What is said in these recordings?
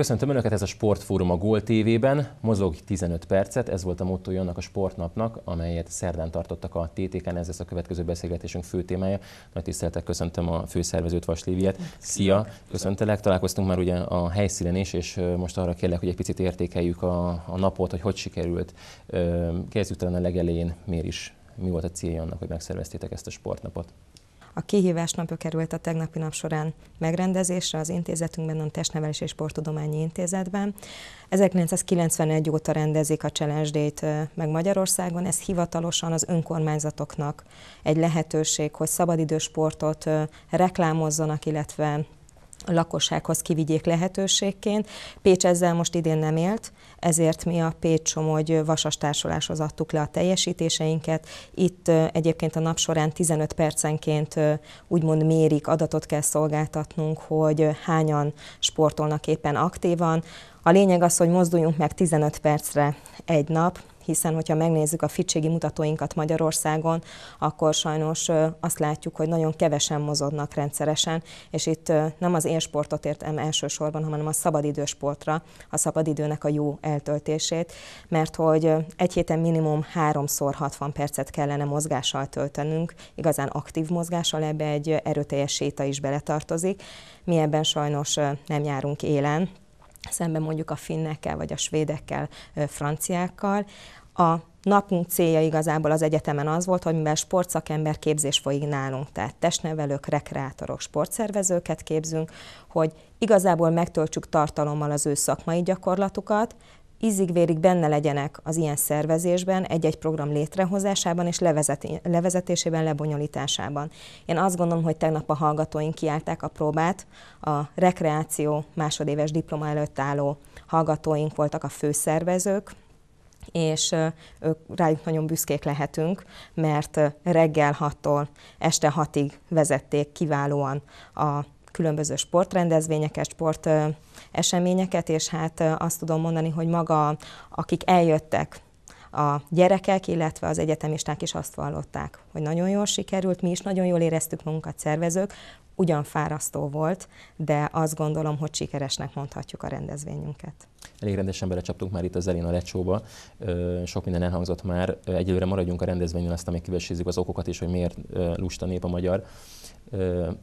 Köszöntöm Önöket, ez a Sportfórum a Gól TV-ben. Mozog 15 percet, ez volt a motto annak a sportnapnak, amelyet szerdán tartottak a TTK-n, ez lesz a következő beszélgetésünk fő témája. Nagy tisztelettel köszöntöm a főszervezőt, Vasléviet. Szia, köszöntelek, találkoztunk már ugye a helyszínen is, és most arra kérlek, hogy egy picit értékeljük a, a napot, hogy hogy sikerült. Kezdjük talán a legelején, miért is, mi volt a célja annak, hogy megszerveztétek ezt a sportnapot? A kihívás napja került a tegnapi nap során megrendezésre az intézetünkben, a Testnevelés és Sporttudományi Intézetben. 1991 óta rendezik a Challenge Day-t meg Magyarországon. Ez hivatalosan az önkormányzatoknak egy lehetőség, hogy szabadidősportot reklámozzanak, illetve a lakossághoz kivigyék lehetőségként. Pécs ezzel most idén nem élt, ezért mi a pécs hogy Vasas Társuláshoz adtuk le a teljesítéseinket. Itt egyébként a nap során 15 percenként úgymond mérik, adatot kell szolgáltatnunk, hogy hányan sportolnak éppen aktívan. A lényeg az, hogy mozduljunk meg 15 percre egy nap, hiszen hogyha megnézzük a fitségi mutatóinkat Magyarországon, akkor sajnos azt látjuk, hogy nagyon kevesen mozognak rendszeresen, és itt nem az élsportot értem elsősorban, hanem a szabadidősportra, a szabadidőnek a jó eltöltését, mert hogy egy héten minimum háromszor 60 percet kellene mozgással töltenünk, igazán aktív mozgással, ebbe egy erőteljes séta is beletartozik. Mi ebben sajnos nem járunk élen, szemben mondjuk a finnekkel, vagy a svédekkel, franciákkal a napunk célja igazából az egyetemen az volt, hogy mivel sportszakember képzés folyik nálunk, tehát testnevelők, rekreátorok, sportszervezőket képzünk, hogy igazából megtöltsük tartalommal az ő szakmai gyakorlatukat, ízig-vérig benne legyenek az ilyen szervezésben, egy-egy program létrehozásában és levezetésében, lebonyolításában. Én azt gondolom, hogy tegnap a hallgatóink kiállták a próbát, a rekreáció másodéves diploma előtt álló hallgatóink voltak a főszervezők, és rájuk nagyon büszkék lehetünk, mert reggel 6-tól este 6-ig vezették kiválóan a különböző sportrendezvényeket, sport eseményeket, és hát azt tudom mondani, hogy maga, akik eljöttek a gyerekek, illetve az egyetemisták is azt vallották, hogy nagyon jól sikerült, mi is nagyon jól éreztük magunkat szervezők, ugyan fárasztó volt, de azt gondolom, hogy sikeresnek mondhatjuk a rendezvényünket. Elég rendesen belecsaptunk már itt az elén a lecsóba, sok minden elhangzott már. Egyelőre maradjunk a rendezvényen. aztán még kivesézzük az okokat is, hogy miért lusta nép a magyar.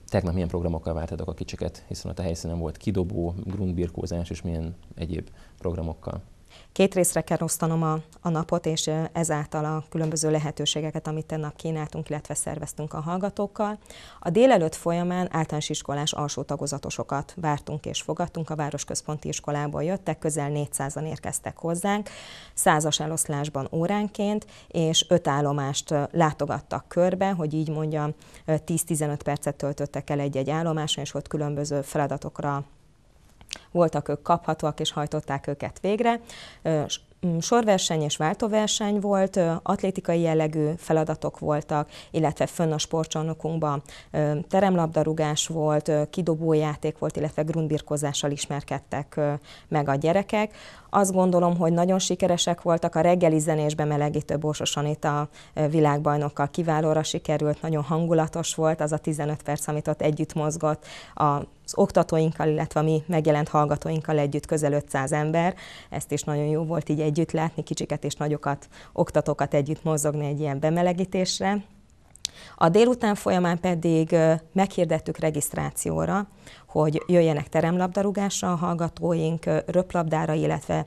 Tegnap milyen programokkal vártadok a kicsiket, hiszen ott a helyszínen volt kidobó, grundbirkózás és milyen egyéb programokkal? Két részre kell osztanom a, a napot, és ezáltal a különböző lehetőségeket, amit nap kínáltunk, illetve szerveztünk a hallgatókkal. A délelőtt folyamán általános iskolás alsó tagozatosokat vártunk és fogadtunk, a Városközponti Iskolából jöttek, közel 400-an érkeztek hozzánk, százas eloszlásban óránként, és öt állomást látogattak körbe, hogy így mondjam, 10-15 percet töltöttek el egy-egy állomáson, és ott különböző feladatokra voltak ők kaphatóak és hajtották őket végre. Mm, sorverseny és váltóverseny volt, atlétikai jellegű feladatok voltak, illetve fönn a sportcsarnokunkban teremlabdarúgás volt, kidobójáték volt, illetve grundbirkozással ismerkedtek meg a gyerekek. Azt gondolom, hogy nagyon sikeresek voltak a reggeli zenésbe melegítő borsosan itt a világbajnokkal kiválóra sikerült, nagyon hangulatos volt az a 15 perc, amit ott együtt mozgott a az oktatóinkkal, illetve a mi megjelent hallgatóinkkal együtt közel 500 ember. Ezt is nagyon jó volt így egy együtt látni, kicsiket és nagyokat, oktatókat együtt mozogni egy ilyen bemelegítésre. A délután folyamán pedig meghirdettük regisztrációra, hogy jöjjenek teremlabdarúgásra a hallgatóink, röplabdára, illetve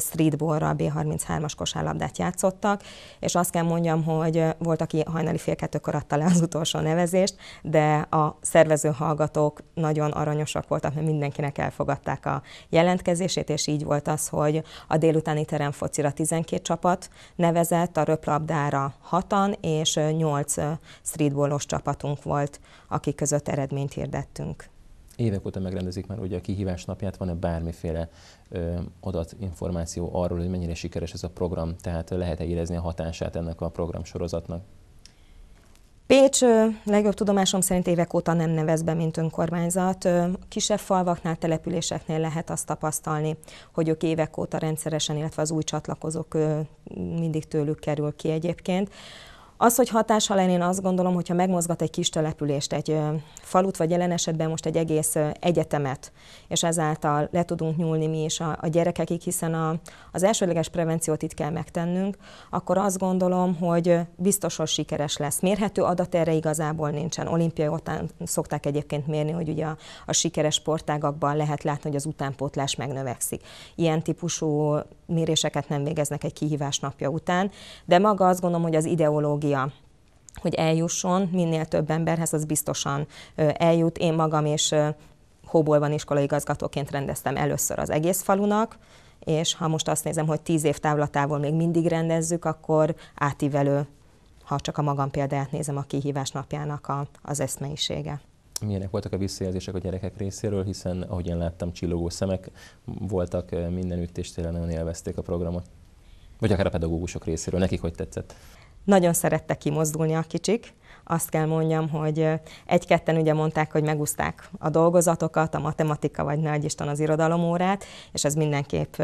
streetballra, B33-as kosárlabdát játszottak, és azt kell mondjam, hogy volt, aki hajnali fél kettőkor adta le az utolsó nevezést, de a szervező hallgatók nagyon aranyosak voltak, mert mindenkinek elfogadták a jelentkezését, és így volt az, hogy a délutáni focira 12 csapat nevezett, a röplabdára 6 és 8 streetballos csapatunk volt, akik között eredményt hirdettünk. Évek óta megrendezik már ugye a kihívás napját, van-e bármiféle ö, adat, információ arról, hogy mennyire sikeres ez a program, tehát lehet-e érezni a hatását ennek a program sorozatnak. Pécs legjobb tudomásom szerint évek óta nem nevez be, mint önkormányzat. Kisebb falvaknál, településeknél lehet azt tapasztalni, hogy ők évek óta rendszeresen, illetve az új csatlakozók mindig tőlük kerül ki egyébként. Az, hogy hatása lenne, én azt gondolom, hogyha megmozgat egy kis települést, egy falut, vagy jelen esetben most egy egész egyetemet, és ezáltal le tudunk nyúlni mi is a, a gyerekekig, hiszen a, az elsődleges prevenciót itt kell megtennünk, akkor azt gondolom, hogy biztos, hogy sikeres lesz. Mérhető adat erre igazából nincsen. Olimpiai után szokták egyébként mérni, hogy ugye a, a sikeres sportágakban lehet látni, hogy az utánpótlás megnövekszik. Ilyen típusú méréseket nem végeznek egy kihívás napja után, de maga azt gondolom, hogy az ideológia média hogy eljusson minél több emberhez, az biztosan eljut. Én magam és Hóbolban iskolaigazgatóként rendeztem először az egész falunak, és ha most azt nézem, hogy tíz év távlatával még mindig rendezzük, akkor átívelő, ha csak a magam példáját nézem, a kihívás napjának a, az eszmeisége. Milyenek voltak a visszajelzések a gyerekek részéről, hiszen ahogy én láttam, csillogó szemek voltak mindenütt, és tényleg nagyon élvezték a programot? Vagy akár a pedagógusok részéről, nekik hogy tetszett? Nagyon szerette kimozdulni a kicsik, azt kell mondjam, hogy egy-ketten ugye mondták, hogy megúzták a dolgozatokat, a matematika vagy nagy Isten az irodalomórát, és ez mindenképp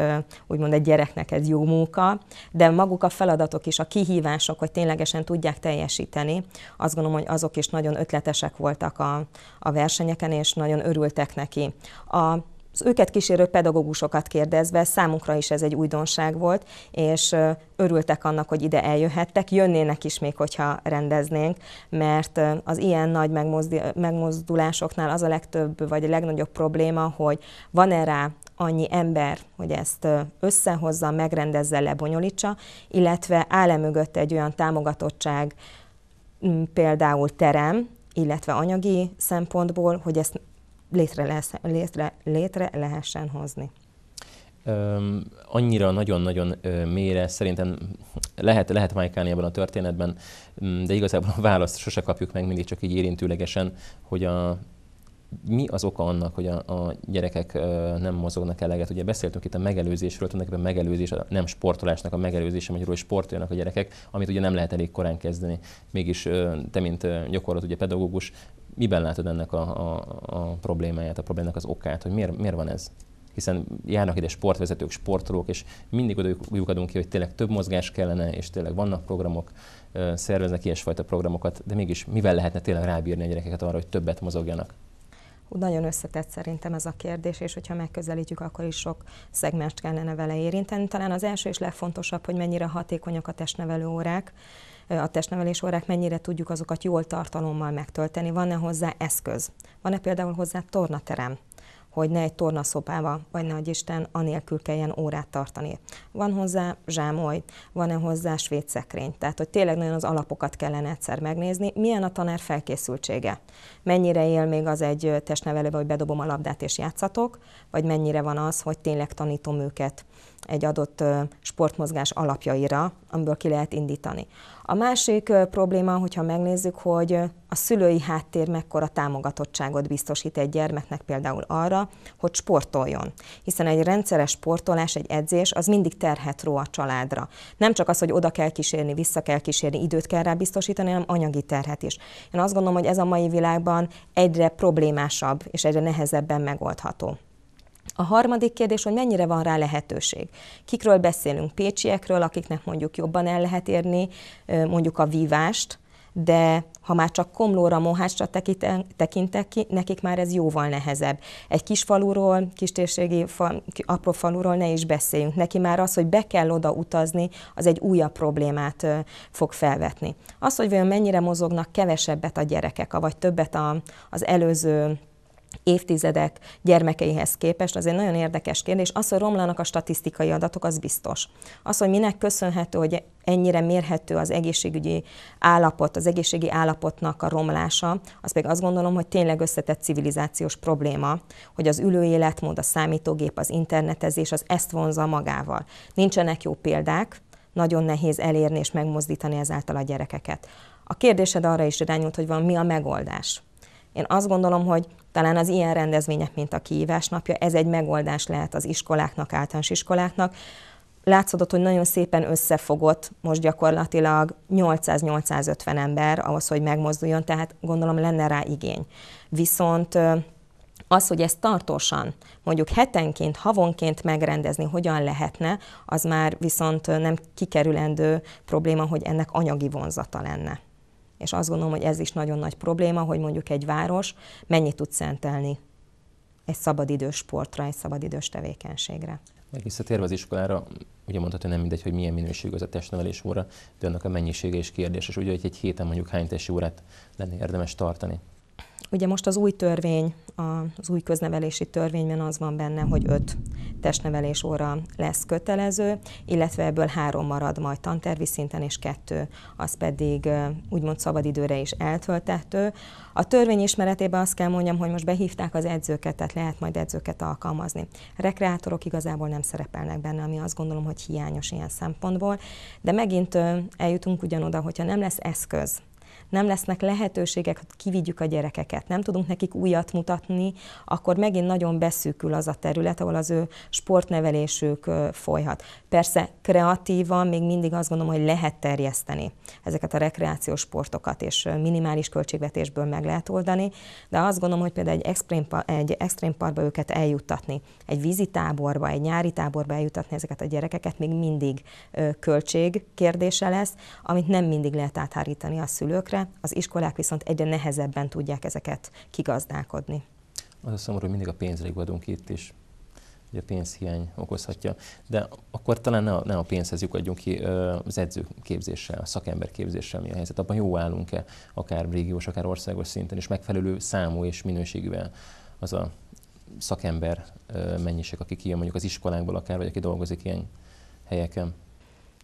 úgymond egy gyereknek egy jó munka, de maguk a feladatok is, a kihívások, hogy ténylegesen tudják teljesíteni, azt gondolom, hogy azok is nagyon ötletesek voltak a, a versenyeken, és nagyon örültek neki. A az őket kísérő pedagógusokat kérdezve számunkra is ez egy újdonság volt, és örültek annak, hogy ide eljöhettek, jönnének is még, hogyha rendeznénk, mert az ilyen nagy megmozdulásoknál az a legtöbb vagy a legnagyobb probléma, hogy van-e rá annyi ember, hogy ezt összehozza, megrendezze, lebonyolítsa, illetve áll mögött egy olyan támogatottság, például terem, illetve anyagi szempontból, hogy ezt létre, lesz, létre, létre lehessen hozni. Öm, annyira nagyon-nagyon mélyre szerintem lehet, lehet májkálni ebben a történetben, de igazából a választ sose kapjuk meg, mindig csak így érintőlegesen, hogy a, mi az oka annak, hogy a, a gyerekek ö, nem mozognak eleget? Ugye beszéltünk itt a megelőzésről, tulajdonképpen megelőzés, a nem sportolásnak a megelőzése, magyarul sportoljanak a gyerekek, amit ugye nem lehet elég korán kezdeni. Mégis ö, te, mint ö, gyakorlat, ugye pedagógus, miben látod ennek a, a, a problémáját, a problémának az okát, hogy miért, miért van ez? hiszen járnak ide sportvezetők, sportolók, és mindig oda lyukadunk ki, hogy tényleg több mozgás kellene, és tényleg vannak programok, szerveznek ilyesfajta programokat, de mégis mivel lehetne tényleg rábírni a gyerekeket arra, hogy többet mozogjanak? Nagyon összetett szerintem ez a kérdés, és hogyha megközelítjük, akkor is sok szegmást kellene vele érinteni. Talán az első és legfontosabb, hogy mennyire hatékonyak a testnevelő órák a testnevelés órák, mennyire tudjuk azokat jól tartalommal megtölteni. Van-e hozzá eszköz? Van-e például hozzá tornaterem? hogy ne egy tornaszobába, vagy nagy Isten, anélkül kelljen órát tartani. Van hozzá zsámoly, van-e hozzá svéd szekrény, tehát hogy tényleg nagyon az alapokat kellene egyszer megnézni, milyen a tanár felkészültsége, mennyire él még az egy testnevelőbe, hogy bedobom a labdát és játszatok, vagy mennyire van az, hogy tényleg tanítom őket egy adott sportmozgás alapjaira, amiből ki lehet indítani. A másik probléma, hogyha megnézzük, hogy a szülői háttér mekkora támogatottságot biztosít egy gyermeknek például arra, hogy sportoljon. Hiszen egy rendszeres sportolás, egy edzés, az mindig terhet ró a családra. Nem csak az, hogy oda kell kísérni, vissza kell kísérni, időt kell rá biztosítani, hanem anyagi terhet is. Én azt gondolom, hogy ez a mai világban egyre problémásabb és egyre nehezebben megoldható. A harmadik kérdés, hogy mennyire van rá lehetőség. Kikről beszélünk? Pécsiekről, akiknek mondjuk jobban el lehet érni mondjuk a vívást, de ha már csak Komlóra, Mohácsra tekintek ki, nekik már ez jóval nehezebb. Egy kis faluról, kistérségi fal, apró faluról ne is beszéljünk. Neki már az, hogy be kell oda utazni, az egy újabb problémát ö, fog felvetni. Az, hogy vajon mennyire mozognak kevesebbet a gyerekek, vagy többet a, az előző évtizedek gyermekeihez képest, az egy nagyon érdekes kérdés. Az, hogy romlanak a statisztikai adatok, az biztos. Az, hogy minek köszönhető, hogy ennyire mérhető az egészségügyi állapot, az egészségi állapotnak a romlása, az pedig azt gondolom, hogy tényleg összetett civilizációs probléma, hogy az ülő életmód, a számítógép, az internetezés, az ezt vonza magával. Nincsenek jó példák, nagyon nehéz elérni és megmozdítani ezáltal a gyerekeket. A kérdésed arra is irányult, hogy van mi a megoldás. Én azt gondolom, hogy talán az ilyen rendezvények, mint a kihívás napja, ez egy megoldás lehet az iskoláknak, általános iskoláknak. Látszódott, hogy nagyon szépen összefogott most gyakorlatilag 800-850 ember ahhoz, hogy megmozduljon, tehát gondolom lenne rá igény. Viszont az, hogy ezt tartósan, mondjuk hetenként, havonként megrendezni hogyan lehetne, az már viszont nem kikerülendő probléma, hogy ennek anyagi vonzata lenne. És azt gondolom, hogy ez is nagyon nagy probléma, hogy mondjuk egy város mennyit tud szentelni egy szabadidős sportra, egy szabadidős tevékenységre. Meg visszatérve az iskolára, ugye hogy nem mindegy, hogy milyen minőségű az a testnevelés óra, de annak a mennyisége is kérdéses. Ugye, hogy egy héten mondjuk hány testi órát lenne érdemes tartani? Ugye most az új törvény, az új köznevelési törvényben az van benne, hogy öt testnevelés óra lesz kötelező, illetve ebből három marad majd tantervi szinten, és kettő az pedig úgymond szabadidőre is eltöltető. A törvény ismeretében azt kell mondjam, hogy most behívták az edzőket, tehát lehet majd edzőket alkalmazni. Rekreátorok igazából nem szerepelnek benne, ami azt gondolom, hogy hiányos ilyen szempontból, de megint eljutunk ugyanoda, hogyha nem lesz eszköz, nem lesznek lehetőségek, hogy kivigyük a gyerekeket, nem tudunk nekik újat mutatni, akkor megint nagyon beszűkül az a terület, ahol az ő sportnevelésük folyhat. Persze kreatívan még mindig azt gondolom, hogy lehet terjeszteni ezeket a rekreációs sportokat, és minimális költségvetésből meg lehet oldani, de azt gondolom, hogy például egy extrém, egy extrém parkba őket eljuttatni, egy vízitáborba, egy nyári táborba eljuttatni. ezeket a gyerekeket még mindig költség kérdése lesz, amit nem mindig lehet áthárítani a szülőkre, területekre, az iskolák viszont egyre nehezebben tudják ezeket kigazdálkodni. Az a szomorú, hogy mindig a pénzre jugadunk itt is hogy a pénzhiány okozhatja. De akkor talán ne a, ne a pénzhez lyukadjunk ki az edzőképzéssel, a szakemberképzéssel mi a helyzet. Abban jó állunk-e, akár régiós, akár országos szinten, és megfelelő számú és minőségűvel az a szakember mennyiség, aki kijön mondjuk az iskolákból akár, vagy aki dolgozik ilyen helyeken.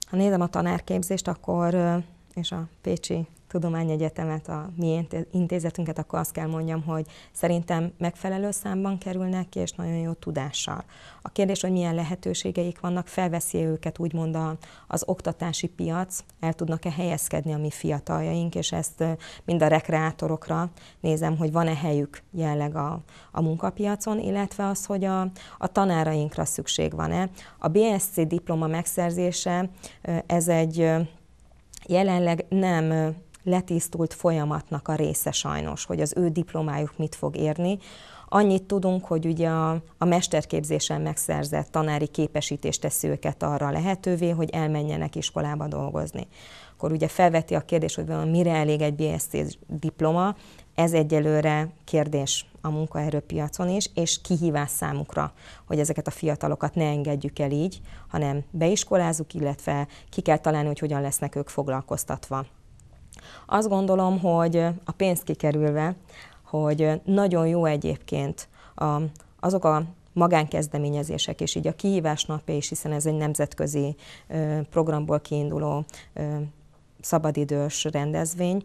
Ha nézem a tanárképzést, akkor és a Pécsi Tudományegyetemet, a mi intézetünket, akkor azt kell mondjam, hogy szerintem megfelelő számban kerülnek ki, és nagyon jó tudással. A kérdés, hogy milyen lehetőségeik vannak, felveszi őket úgymond a, az oktatási piac, el tudnak-e helyezkedni a mi fiataljaink, és ezt mind a rekreátorokra nézem, hogy van-e helyük jelleg a, a munkapiacon, illetve az, hogy a, a tanárainkra szükség van-e. A BSC diploma megszerzése, ez egy jelenleg nem letisztult folyamatnak a része sajnos, hogy az ő diplomájuk mit fog érni. Annyit tudunk, hogy ugye a, a mesterképzésen megszerzett tanári képesítés teszi őket arra lehetővé, hogy elmenjenek iskolába dolgozni. Akkor ugye felveti a kérdés, hogy mire elég egy BSC diploma, ez egyelőre kérdés a munkaerőpiacon is, és kihívás számukra, hogy ezeket a fiatalokat ne engedjük el így, hanem beiskolázunk, illetve ki kell találni, hogy hogyan lesznek ők foglalkoztatva. Azt gondolom, hogy a pénzt kikerülve, hogy nagyon jó egyébként a, azok a magánkezdeményezések, és így a kihívás napja is, hiszen ez egy nemzetközi programból kiinduló szabadidős rendezvény,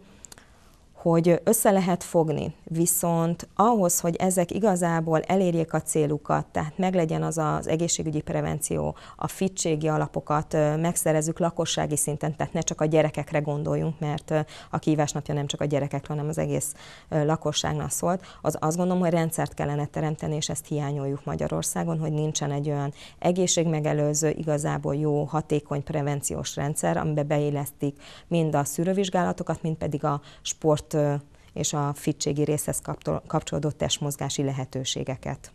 hogy össze lehet fogni, viszont ahhoz, hogy ezek igazából elérjék a célukat, tehát meglegyen az az egészségügyi prevenció, a fitségi alapokat megszerezzük lakossági szinten, tehát ne csak a gyerekekre gondoljunk, mert a kívás napja nem csak a gyerekekről, hanem az egész lakosságnak szólt, az azt gondolom, hogy rendszert kellene teremteni, és ezt hiányoljuk Magyarországon, hogy nincsen egy olyan egészségmegelőző, igazából jó, hatékony prevenciós rendszer, amiben beélesztik mind a szűrővizsgálatokat, mind pedig a sport és a fitségi részhez kapcsolódó testmozgási lehetőségeket.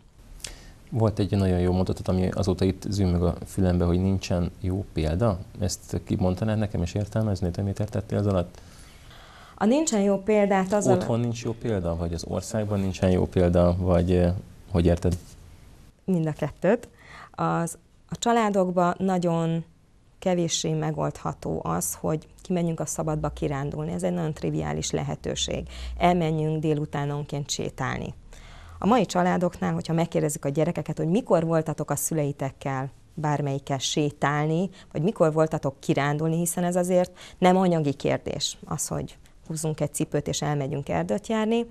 Volt egy nagyon jó mondatot, ami azóta itt zűn meg a fülembe, hogy nincsen jó példa. Ezt kimondanád nekem és értelmezni, hogy mit értettél az alatt? A nincsen jó példát az Otthon nincs jó példa, vagy az országban nincsen jó példa, vagy hogy érted? Mind a kettőt. Az, a családokban nagyon kevéssé megoldható az, hogy kimenjünk a szabadba kirándulni. Ez egy nagyon triviális lehetőség. Elmenjünk délutánonként sétálni. A mai családoknál, hogyha megkérdezik a gyerekeket, hogy mikor voltatok a szüleitekkel bármelyikkel sétálni, vagy mikor voltatok kirándulni, hiszen ez azért nem anyagi kérdés az, hogy húzunk egy cipőt és elmegyünk erdőt járni,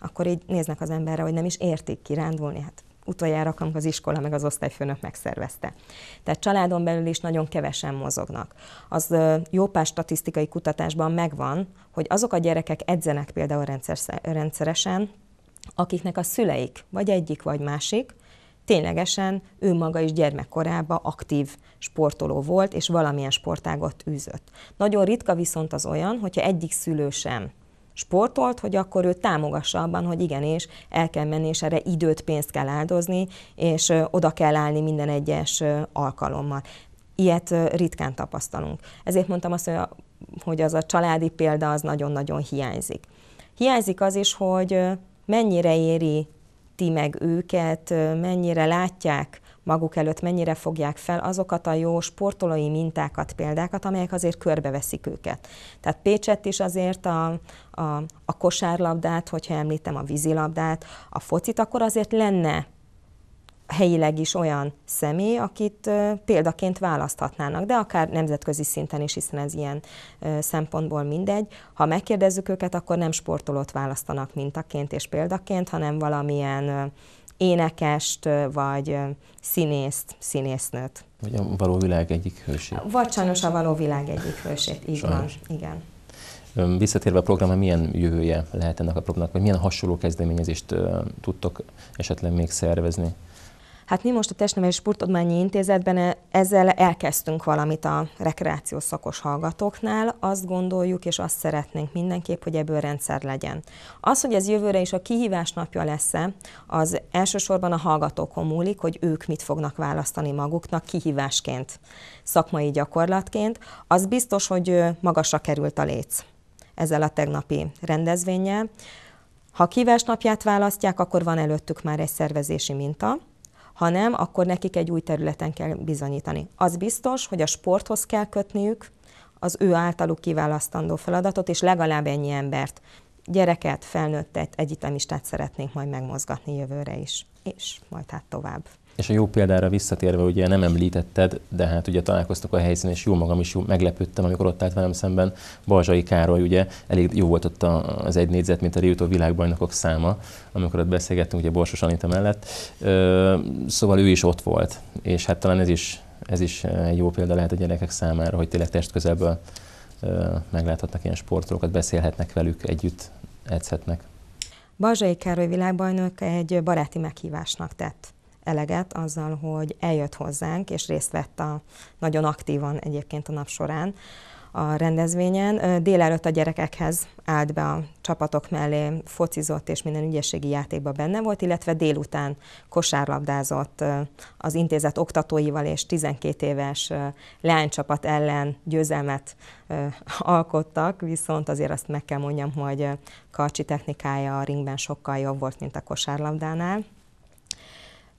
akkor így néznek az emberre, hogy nem is értik kirándulni, hát utoljára, amikor az iskola meg az osztályfőnök megszervezte. Tehát családon belül is nagyon kevesen mozognak. Az jó pár statisztikai kutatásban megvan, hogy azok a gyerekek edzenek például rendszeresen, akiknek a szüleik, vagy egyik, vagy másik, ténylegesen ő maga is gyermekkorában aktív sportoló volt, és valamilyen sportágot űzött. Nagyon ritka viszont az olyan, hogyha egyik szülő sem sportolt, hogy akkor ő támogassa abban, hogy igenis el kell menni, és erre időt, pénzt kell áldozni, és oda kell állni minden egyes alkalommal. Ilyet ritkán tapasztalunk. Ezért mondtam azt, hogy az a családi példa az nagyon-nagyon hiányzik. Hiányzik az is, hogy mennyire éri ti meg őket, mennyire látják maguk előtt mennyire fogják fel azokat a jó sportolói mintákat, példákat, amelyek azért körbeveszik őket. Tehát Pécsett is azért a, a, a kosárlabdát, hogyha említem a vízilabdát, a focit, akkor azért lenne helyileg is olyan személy, akit példaként választhatnának, de akár nemzetközi szinten is, hiszen ez ilyen szempontból mindegy. Ha megkérdezzük őket, akkor nem sportolót választanak mintaként és példaként, hanem valamilyen énekest, vagy színészt, színésznőt. Vagy a való világ egyik hősét. Vagy sajnos a való világ egyik hősét, így sajnos. van, igen. Visszatérve a programra, milyen jövője lehet ennek a programnak, vagy milyen hasonló kezdeményezést tudtok esetleg még szervezni? Hát mi most a Testnevelés Sportudományi Intézetben eh, ezzel elkezdtünk valamit a rekreációs szakos hallgatóknál. Azt gondoljuk, és azt szeretnénk mindenképp, hogy ebből rendszer legyen. Az, hogy ez jövőre is a kihívás napja lesz-e, az elsősorban a hallgatókon múlik, hogy ők mit fognak választani maguknak kihívásként, szakmai gyakorlatként. Az biztos, hogy magasra került a léc ezzel a tegnapi rendezvényel. Ha kívás napját választják, akkor van előttük már egy szervezési minta, ha nem, akkor nekik egy új területen kell bizonyítani. Az biztos, hogy a sporthoz kell kötniük az ő általuk kiválasztandó feladatot, és legalább ennyi embert, gyereket, felnőttet, egyetemistát szeretnénk majd megmozgatni jövőre is, és majd hát tovább. És a jó példára visszatérve, ugye nem említetted, de hát ugye találkoztuk a helyszínen, és jó magam is jó, meglepődtem, amikor ott állt velem szemben Balzsai Károly, ugye elég jó volt ott az egy a jutó világbajnokok száma, amikor ott beszélgettünk, ugye Borsos Anita mellett. Szóval ő is ott volt, és hát talán ez is, ez is egy jó példa lehet a gyerekek számára, hogy tényleg test közelből megláthatnak ilyen sportolókat, beszélhetnek velük, együtt edzhetnek. Balzsai Károly világbajnok egy baráti meghívásnak tett eleget azzal, hogy eljött hozzánk, és részt vett a, nagyon aktívan egyébként a nap során a rendezvényen. Délelőtt a gyerekekhez állt be a csapatok mellé, focizott és minden ügyességi játékba benne volt, illetve délután kosárlabdázott az intézet oktatóival és 12 éves leánycsapat ellen győzelmet alkottak, viszont azért azt meg kell mondjam, hogy karcsi technikája a ringben sokkal jobb volt, mint a kosárlabdánál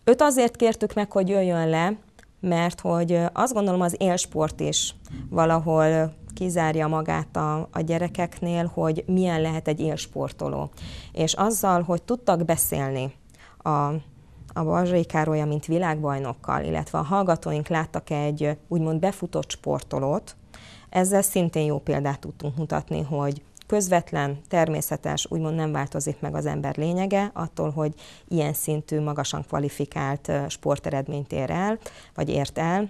Őt azért kértük meg, hogy jöjjön le, mert hogy azt gondolom az élsport is valahol kizárja magát a, a gyerekeknél, hogy milyen lehet egy élsportoló. És azzal, hogy tudtak beszélni a a Balzsai Károlya, mint világbajnokkal, illetve a hallgatóink láttak egy úgymond befutott sportolót, ezzel szintén jó példát tudtunk mutatni, hogy közvetlen, természetes, úgymond nem változik meg az ember lényege attól, hogy ilyen szintű, magasan kvalifikált sporteredményt ér el, vagy ért el,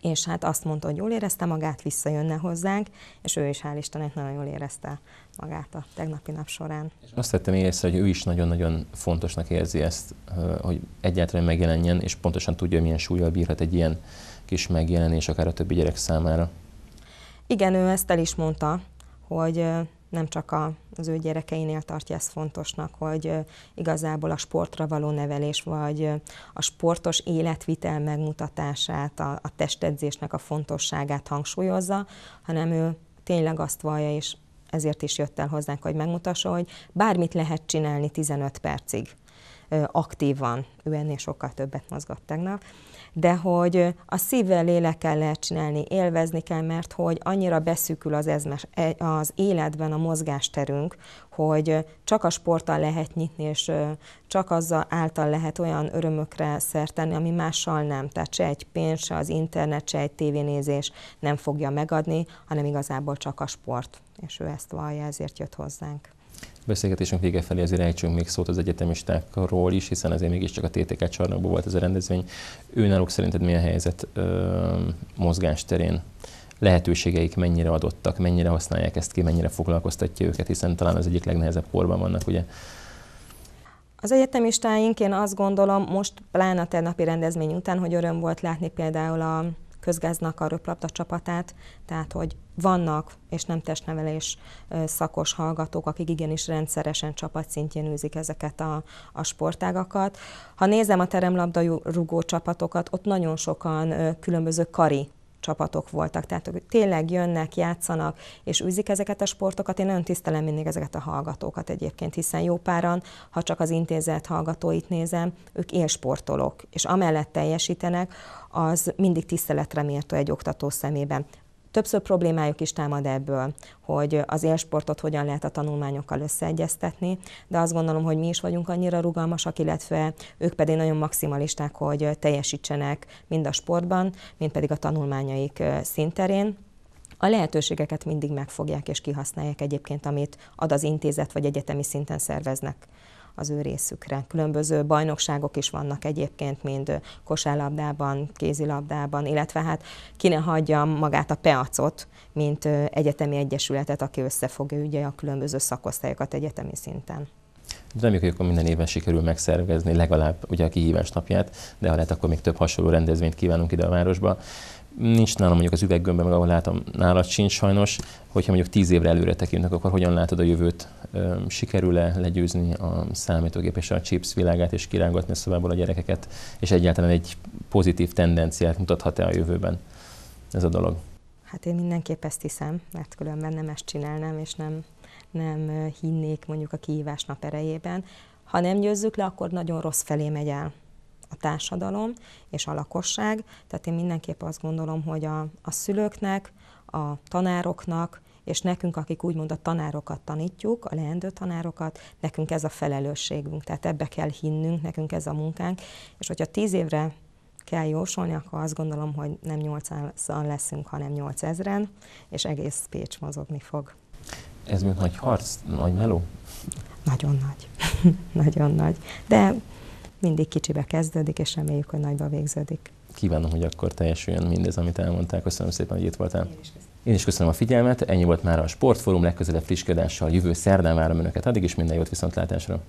és hát azt mondta, hogy jól érezte magát, visszajönne hozzánk, és ő is hál' Istennek nagyon jól érezte magát a tegnapi nap során. És azt tettem észre, hogy ő is nagyon-nagyon fontosnak érzi ezt, hogy egyáltalán megjelenjen, és pontosan tudja, milyen súlyjal bírhat egy ilyen kis megjelenés akár a többi gyerek számára. Igen, ő ezt el is mondta, hogy nem csak a, az ő gyerekeinél tartja ezt fontosnak, hogy igazából a sportra való nevelés, vagy a sportos életvitel megmutatását, a, a testedzésnek a fontosságát hangsúlyozza, hanem ő tényleg azt vallja, és ezért is jött el hozzánk, hogy megmutassa, hogy bármit lehet csinálni 15 percig aktívan. Ő ennél sokkal többet mozgott tegnap. De hogy a szívvel, lélekkel lehet csinálni, élvezni kell, mert hogy annyira beszűkül az, ezmes, e, az életben a mozgásterünk, hogy csak a sporttal lehet nyitni, és csak azzal által lehet olyan örömökre szertenni, ami mással nem. Tehát se egy pénz, se az internet, se egy tévénézés nem fogja megadni, hanem igazából csak a sport. És ő ezt vallja, ezért jött hozzánk beszélgetésünk vége felé azért rejtsünk még szót az egyetemistákról is, hiszen azért mégiscsak a TTK csarnokban volt ez a rendezvény. Ő náluk szerinted milyen helyzet ö, mozgás terén? lehetőségeik mennyire adottak, mennyire használják ezt ki, mennyire foglalkoztatja őket, hiszen talán az egyik legnehezebb korban vannak, ugye? Az egyetemistáink, én azt gondolom, most pláne a tegnapi rendezvény után, hogy öröm volt látni például a közgáznak a röplabda csapatát, tehát hogy vannak és nem testnevelés szakos hallgatók, akik igenis rendszeresen csapatszintjén űzik ezeket a, a sportágakat. Ha nézem a teremlabda rugó csapatokat, ott nagyon sokan különböző kari csapatok voltak. Tehát hogy tényleg jönnek, játszanak, és űzik ezeket a sportokat. Én nagyon tisztelem mindig ezeket a hallgatókat egyébként, hiszen jó páran, ha csak az intézet hallgatóit nézem, ők élsportolók, és amellett teljesítenek, az mindig tiszteletre méltó egy oktató szemében. Többször problémájuk is támad ebből, hogy az élsportot hogyan lehet a tanulmányokkal összeegyeztetni, de azt gondolom, hogy mi is vagyunk annyira rugalmasak, illetve ők pedig nagyon maximalisták, hogy teljesítsenek mind a sportban, mind pedig a tanulmányaik szinterén a lehetőségeket mindig megfogják és kihasználják egyébként, amit ad az intézet vagy egyetemi szinten szerveznek az ő részükre. Különböző bajnokságok is vannak egyébként, mind kosárlabdában, kézilabdában, illetve hát ki ne hagyja magát a peacot, mint egyetemi egyesületet, aki összefogja ugye a különböző szakosztályokat egyetemi szinten. Reméljük, hogy akkor minden évben sikerül megszervezni legalább ugye a kihívás napját, de ha lehet, akkor még több hasonló rendezvényt kívánunk ide a városba nincs nálam mondjuk az üveggömbben, meg ahol látom, nálad sincs sajnos, hogyha mondjuk tíz évre előre tekintünk, akkor hogyan látod a jövőt? Sikerül-e legyőzni a számítógép és a chips világát, és kirángatni a szobából a gyerekeket, és egyáltalán egy pozitív tendenciát mutathat-e a jövőben ez a dolog? Hát én mindenképp ezt hiszem, mert különben nem ezt csinálnám, és nem, nem hinnék mondjuk a kihívás nap erejében. Ha nem győzzük le, akkor nagyon rossz felé megy el a társadalom és a lakosság. Tehát én mindenképp azt gondolom, hogy a, a szülőknek, a tanároknak, és nekünk, akik úgymond a tanárokat tanítjuk, a leendő tanárokat, nekünk ez a felelősségünk, tehát ebbe kell hinnünk, nekünk ez a munkánk, és hogyha tíz évre kell jósolni, akkor azt gondolom, hogy nem 800-an leszünk, hanem 8000-en, és egész Pécs mozogni fog. Ez még nagy harc, nagy meló? Nagyon nagy. Nagyon nagy. De mindig kicsibe kezdődik, és reméljük, hogy nagyba végződik. Kívánom, hogy akkor teljesüljön mindez, amit elmondták. Köszönöm szépen, hogy itt voltál. Én is köszönöm. Én is köszönöm a figyelmet, ennyi volt már a Sportforum legközelebb friss jövő szerdán várom Önöket, addig is minden jót viszontlátásra!